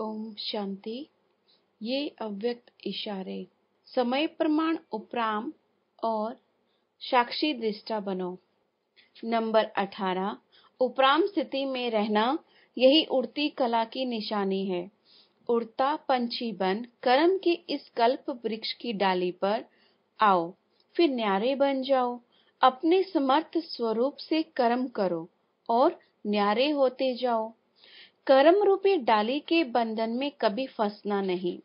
ओम शांति ये अव्यक्त इशारे समय प्रमाण उपराम और साक्षी दृष्टा बनो नंबर 18 उपराम स्थिति में रहना यही उड़ती कला की निशानी है उड़ता पंछी बन कर्म के इस कल्प वृक्ष की डाली पर आओ फिर न्यारे बन जाओ अपने समर्थ स्वरूप से कर्म करो और न्यारे होते जाओ कर्म रूपी डाली के बंधन में कभी फंसना नहीं